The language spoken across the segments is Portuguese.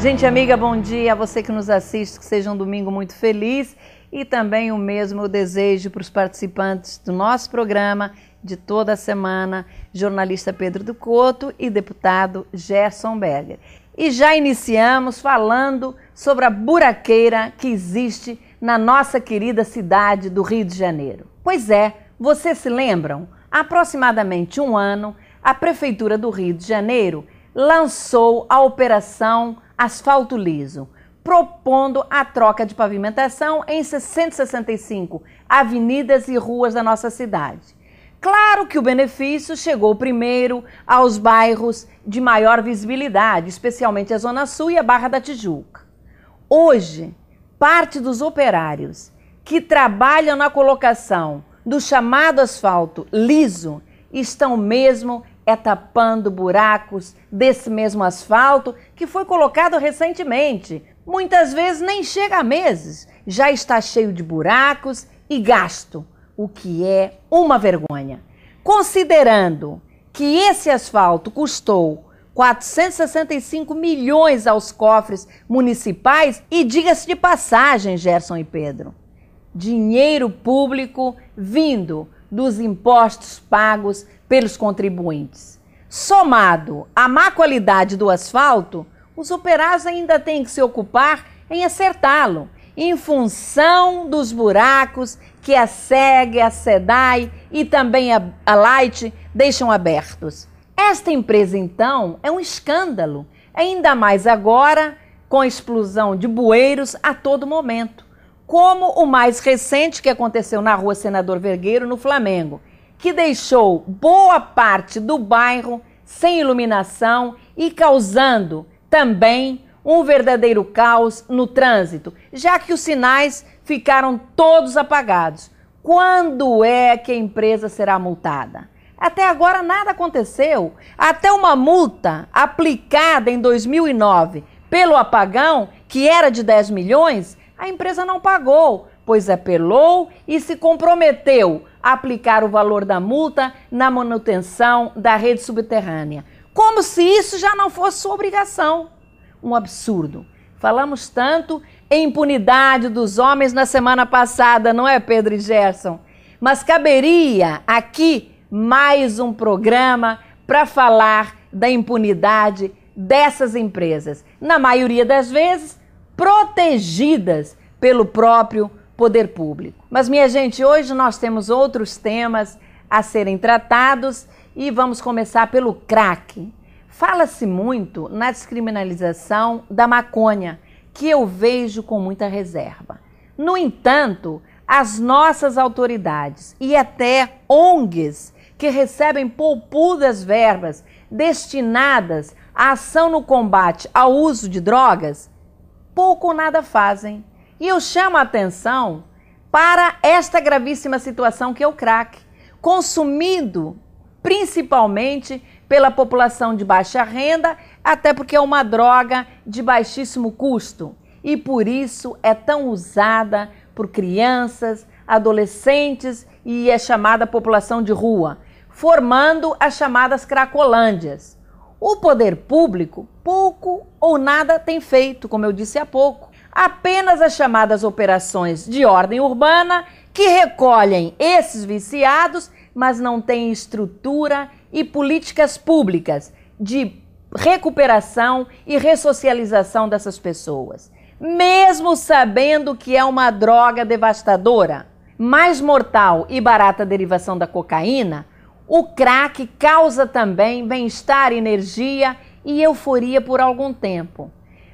Gente amiga, bom dia a você que nos assiste, que seja um domingo muito feliz e também o mesmo desejo para os participantes do nosso programa de toda a semana, jornalista Pedro do Couto e deputado Gerson Berger. E já iniciamos falando sobre a buraqueira que existe na nossa querida cidade do Rio de Janeiro. Pois é, vocês se lembram? Há aproximadamente um ano, a Prefeitura do Rio de Janeiro lançou a operação Asfalto Liso, propondo a troca de pavimentação em 665 avenidas e ruas da nossa cidade. Claro que o benefício chegou primeiro aos bairros de maior visibilidade, especialmente a Zona Sul e a Barra da Tijuca. Hoje, parte dos operários que trabalham na colocação do chamado asfalto liso estão mesmo é tapando buracos desse mesmo asfalto que foi colocado recentemente. Muitas vezes nem chega a meses, já está cheio de buracos e gasto, o que é uma vergonha. Considerando que esse asfalto custou 465 milhões aos cofres municipais e diga-se de passagem, Gerson e Pedro, dinheiro público vindo dos impostos pagos pelos contribuintes. Somado à má qualidade do asfalto, os operários ainda têm que se ocupar em acertá-lo, em função dos buracos que a SEG, a SEDAI e também a, a Light deixam abertos. Esta empresa, então, é um escândalo, ainda mais agora com a explosão de bueiros a todo momento, como o mais recente que aconteceu na rua Senador Vergueiro, no Flamengo, que deixou boa parte do bairro sem iluminação e causando também um verdadeiro caos no trânsito, já que os sinais ficaram todos apagados. Quando é que a empresa será multada? Até agora nada aconteceu. Até uma multa aplicada em 2009 pelo apagão, que era de 10 milhões, a empresa não pagou, pois apelou e se comprometeu aplicar o valor da multa na manutenção da rede subterrânea. Como se isso já não fosse sua obrigação. Um absurdo. Falamos tanto em impunidade dos homens na semana passada, não é, Pedro e Gerson? Mas caberia aqui mais um programa para falar da impunidade dessas empresas, na maioria das vezes protegidas pelo próprio poder público. Mas, minha gente, hoje nós temos outros temas a serem tratados e vamos começar pelo crack. Fala-se muito na descriminalização da maconha, que eu vejo com muita reserva. No entanto, as nossas autoridades e até ONGs que recebem poupudas verbas destinadas à ação no combate ao uso de drogas, pouco ou nada fazem. E eu chamo a atenção para esta gravíssima situação que é o crack, consumido principalmente pela população de baixa renda, até porque é uma droga de baixíssimo custo e por isso é tão usada por crianças, adolescentes e é chamada população de rua, formando as chamadas cracolândias. O poder público pouco ou nada tem feito, como eu disse há pouco apenas as chamadas operações de ordem urbana, que recolhem esses viciados, mas não têm estrutura e políticas públicas de recuperação e ressocialização dessas pessoas. Mesmo sabendo que é uma droga devastadora, mais mortal e barata derivação da cocaína, o crack causa também bem-estar, energia e euforia por algum tempo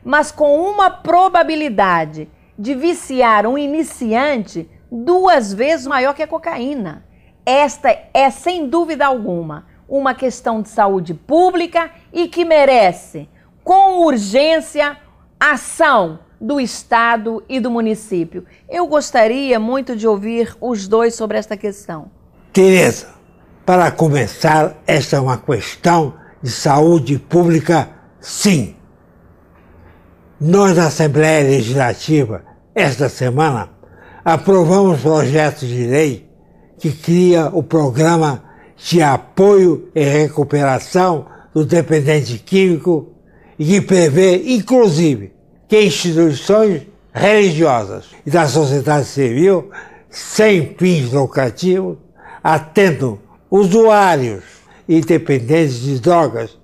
mas com uma probabilidade de viciar um iniciante duas vezes maior que a cocaína. Esta é, sem dúvida alguma, uma questão de saúde pública e que merece, com urgência, ação do Estado e do município. Eu gostaria muito de ouvir os dois sobre esta questão. Tereza, para começar, esta é uma questão de saúde pública, sim. Nós, na Assembleia Legislativa, esta semana, aprovamos projeto de lei que cria o Programa de Apoio e Recuperação do Dependente Químico e que prevê, inclusive, que instituições religiosas e da sociedade civil, sem fins lucrativos, atendam usuários e dependentes de drogas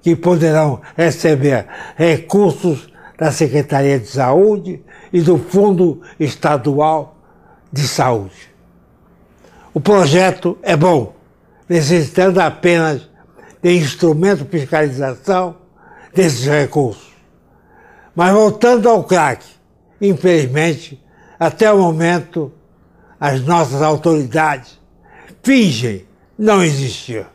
que poderão receber recursos da Secretaria de Saúde e do Fundo Estadual de Saúde. O projeto é bom, necessitando apenas de instrumento de fiscalização desses recursos. Mas voltando ao crack, infelizmente, até o momento, as nossas autoridades fingem não existir.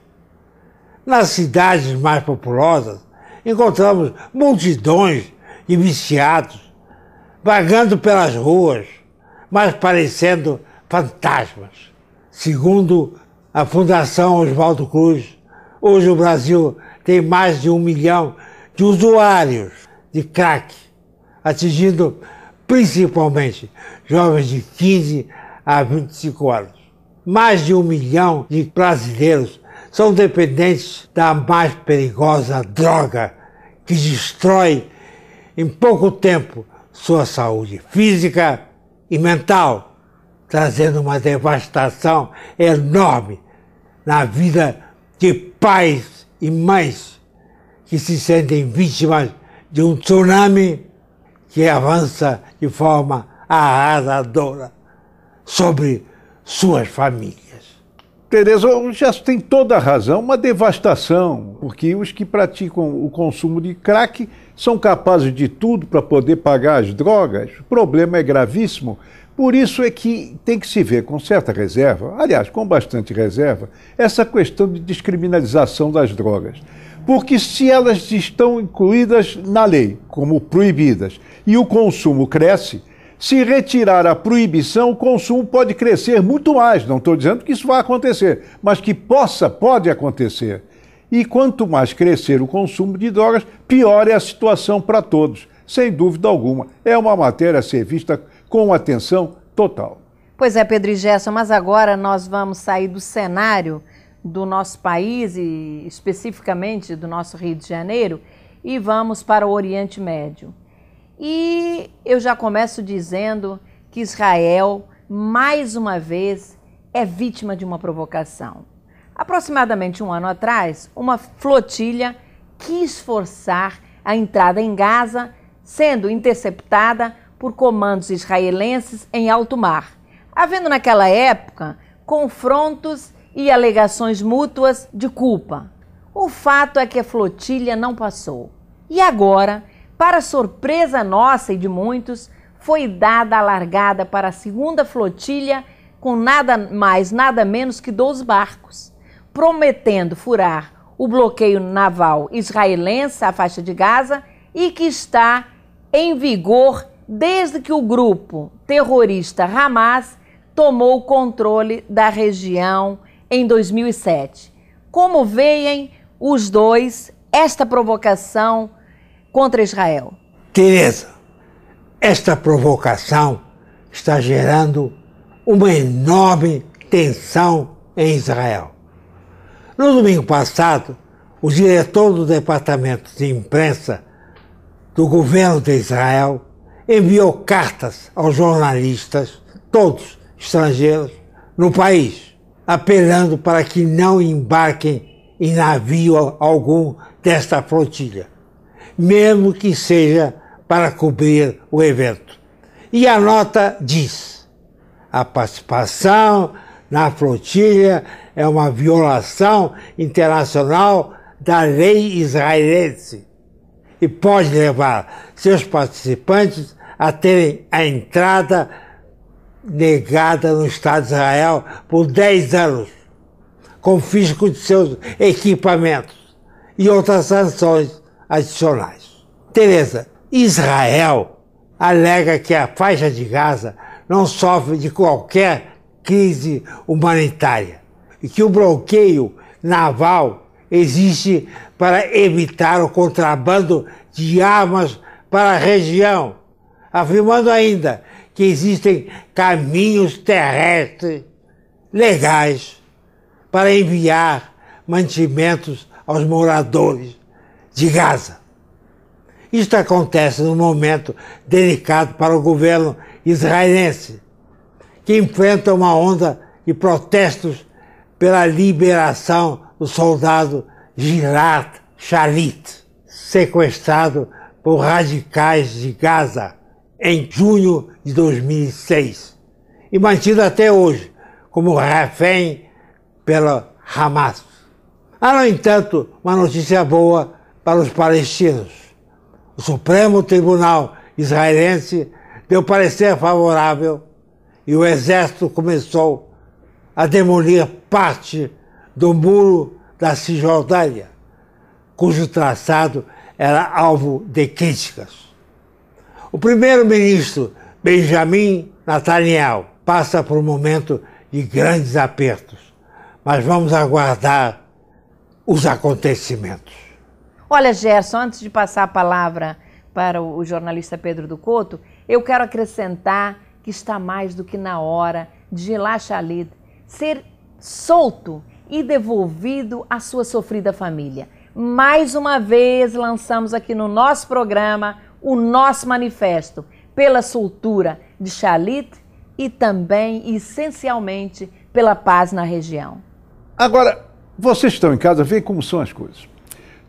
Nas cidades mais populosas, encontramos multidões e viciados, vagando pelas ruas, mas parecendo fantasmas. Segundo a Fundação Oswaldo Cruz, hoje o Brasil tem mais de um milhão de usuários de crack, atingindo principalmente jovens de 15 a 25 anos. Mais de um milhão de brasileiros são dependentes da mais perigosa droga que destrói em pouco tempo sua saúde física e mental, trazendo uma devastação enorme na vida de pais e mães que se sentem vítimas de um tsunami que avança de forma arrasadora sobre suas famílias. Tereza, o gesto tem toda a razão, uma devastação, porque os que praticam o consumo de crack são capazes de tudo para poder pagar as drogas. O problema é gravíssimo. Por isso é que tem que se ver com certa reserva, aliás, com bastante reserva, essa questão de descriminalização das drogas. Porque se elas estão incluídas na lei como proibidas e o consumo cresce, se retirar a proibição, o consumo pode crescer muito mais. Não estou dizendo que isso vai acontecer, mas que possa, pode acontecer. E quanto mais crescer o consumo de drogas, pior é a situação para todos, sem dúvida alguma. É uma matéria a ser vista com atenção total. Pois é, Pedro e Gerson, mas agora nós vamos sair do cenário do nosso país e especificamente do nosso Rio de Janeiro e vamos para o Oriente Médio. E eu já começo dizendo que Israel, mais uma vez, é vítima de uma provocação. Aproximadamente um ano atrás, uma flotilha quis forçar a entrada em Gaza, sendo interceptada por comandos israelenses em alto mar, havendo naquela época confrontos e alegações mútuas de culpa. O fato é que a flotilha não passou. E agora para surpresa nossa e de muitos, foi dada a largada para a segunda flotilha com nada mais, nada menos que 12 barcos, prometendo furar o bloqueio naval israelense à faixa de Gaza e que está em vigor desde que o grupo terrorista Hamas tomou o controle da região em 2007. Como veem os dois esta provocação contra Israel. Tereza, esta provocação está gerando uma enorme tensão em Israel. No domingo passado, o diretor do departamento de imprensa do governo de Israel enviou cartas aos jornalistas, todos estrangeiros, no país, apelando para que não embarquem em navio algum desta flotilha mesmo que seja para cobrir o evento. E a nota diz: a participação na flotilha é uma violação internacional da lei israelense e pode levar seus participantes a terem a entrada negada no Estado de Israel por 10 anos, confisco de seus equipamentos e outras sanções adicionais. Tereza, Israel alega que a faixa de Gaza não sofre de qualquer crise humanitária e que o bloqueio naval existe para evitar o contrabando de armas para a região, afirmando ainda que existem caminhos terrestres legais para enviar mantimentos aos moradores de Gaza. Isto acontece num momento delicado para o governo israelense, que enfrenta uma onda de protestos pela liberação do soldado Gilad Shalit, sequestrado por radicais de Gaza em junho de 2006 e mantido até hoje como refém pela Hamas. Há, ah, no entanto, uma notícia boa para os palestinos. O Supremo Tribunal Israelense deu parecer favorável e o exército começou a demolir parte do muro da Cisjordânia, cujo traçado era alvo de críticas. O primeiro-ministro Benjamin Netanyahu passa por um momento de grandes apertos, mas vamos aguardar os acontecimentos. Olha, Gerson, antes de passar a palavra para o jornalista Pedro do Couto, eu quero acrescentar que está mais do que na hora de Gilad ser solto e devolvido à sua sofrida família. Mais uma vez lançamos aqui no nosso programa o nosso manifesto pela soltura de Chalit e também, essencialmente, pela paz na região. Agora, vocês estão em casa, veem como são as coisas.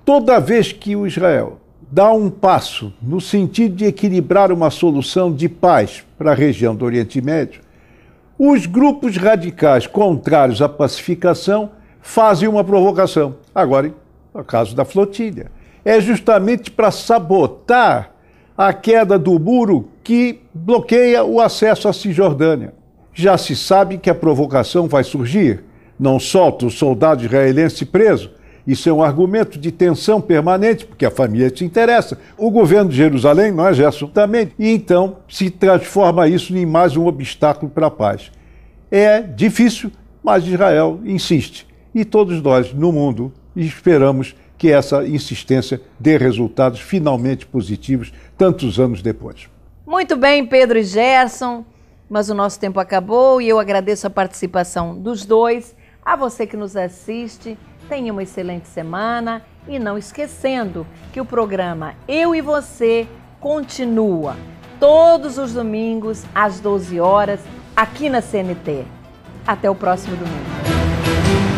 Toda vez que o Israel dá um passo no sentido de equilibrar uma solução de paz para a região do Oriente Médio, os grupos radicais contrários à pacificação fazem uma provocação. Agora, no caso da flotilha, é justamente para sabotar a queda do muro que bloqueia o acesso à Cisjordânia. Já se sabe que a provocação vai surgir. Não solta o soldado israelense preso, isso é um argumento de tensão permanente, porque a família se interessa. O governo de Jerusalém, nós, é, Gerson, também. E então se transforma isso em mais um obstáculo para a paz. É difícil, mas Israel insiste. E todos nós, no mundo, esperamos que essa insistência dê resultados finalmente positivos, tantos anos depois. Muito bem, Pedro e Gerson, mas o nosso tempo acabou e eu agradeço a participação dos dois, a você que nos assiste. Tenha uma excelente semana e não esquecendo que o programa Eu e Você continua todos os domingos às 12 horas aqui na CNT. Até o próximo domingo.